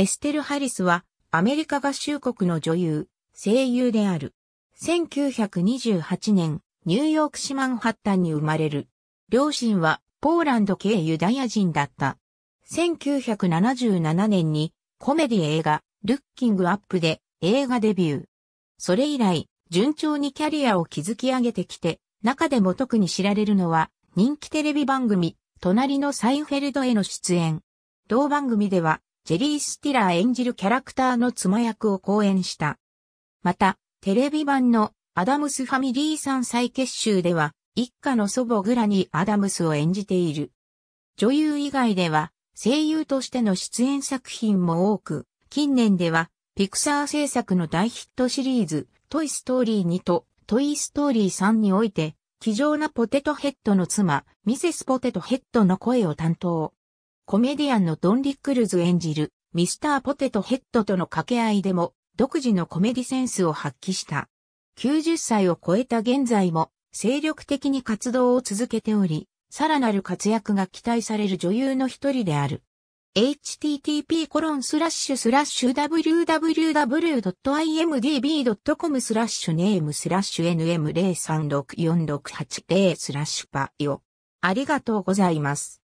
エステル・ハリスは、アメリカ合衆国の女優、声優である。1928年、ニューヨーク市マンハッタンに生まれる。両親は、ポーランド系ユダヤ人だった。1977年に、コメディ映画、ルッキングアップで映画デビュー。それ以来、順調にキャリアを築き上げてきて、中でも特に知られるのは、人気テレビ番組、隣のサインフェルドへの出演。同番組では、ジェリー・スティラー演じるキャラクターの妻役を講演した。また、テレビ版のアダムスファミリーさん再結集では、一家の祖母グラニー・アダムスを演じている。女優以外では、声優としての出演作品も多く、近年では、ピクサー制作の大ヒットシリーズ、トイ・ストーリー2と、トイ・ストーリー3において、気丈なポテトヘッドの妻、ミセス・ポテトヘッドの声を担当。コメディアンのドン・リックルズ演じるミスター・ポテトヘッドとの掛け合いでも独自のコメディセンスを発揮した。90歳を超えた現在も精力的に活動を続けており、さらなる活躍が期待される女優の一人である。http コロンスラッシュスラッシュ www.imdb.com スラッシュネームスラッシュ nm036468 スラッシュパよ。ありがとうございます。